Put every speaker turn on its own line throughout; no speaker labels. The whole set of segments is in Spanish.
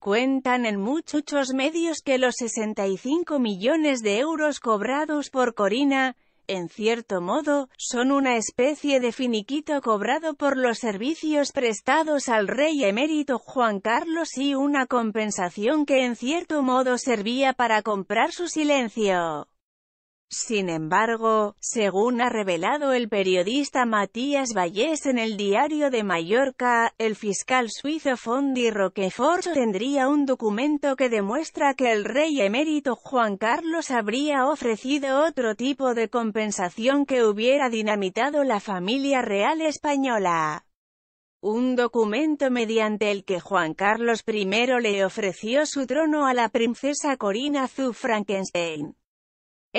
Cuentan en muchos medios que los 65 millones de euros cobrados por Corina, en cierto modo, son una especie de finiquito cobrado por los servicios prestados al rey emérito Juan Carlos y una compensación que en cierto modo servía para comprar su silencio. Sin embargo, según ha revelado el periodista Matías Vallés en el diario de Mallorca, el fiscal suizo Fondi Roquefort tendría un documento que demuestra que el rey emérito Juan Carlos habría ofrecido otro tipo de compensación que hubiera dinamitado la familia real española. Un documento mediante el que Juan Carlos I le ofreció su trono a la princesa Corina zu Frankenstein.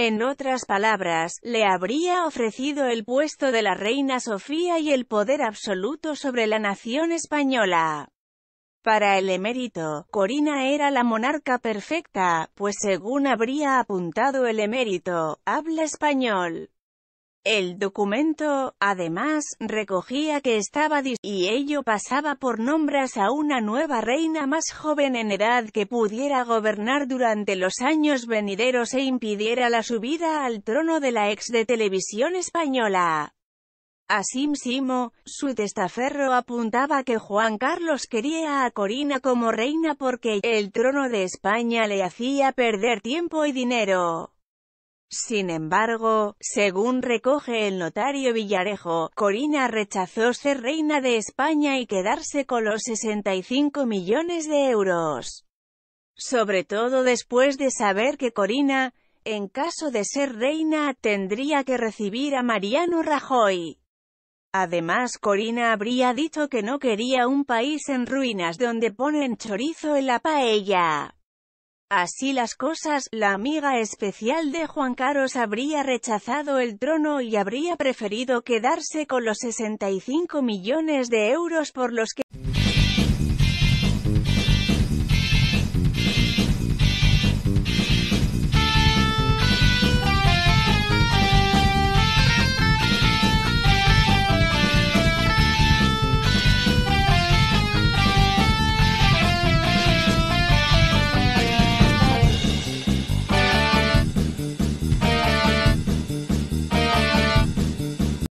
En otras palabras, le habría ofrecido el puesto de la reina Sofía y el poder absoluto sobre la nación española. Para el emérito, Corina era la monarca perfecta, pues según habría apuntado el emérito, habla español. El documento, además, recogía que estaba y ello pasaba por nombras a una nueva reina más joven en edad que pudiera gobernar durante los años venideros e impidiera la subida al trono de la ex de televisión española. Asim Simo, su testaferro apuntaba que Juan Carlos quería a Corina como reina porque el trono de España le hacía perder tiempo y dinero. Sin embargo, según recoge el notario Villarejo, Corina rechazó ser reina de España y quedarse con los 65 millones de euros. Sobre todo después de saber que Corina, en caso de ser reina, tendría que recibir a Mariano Rajoy. Además Corina habría dicho que no quería un país en ruinas donde ponen chorizo en la paella. Así las cosas, la amiga especial de Juan Carlos habría rechazado el trono y habría preferido quedarse con los 65 millones de euros por los que...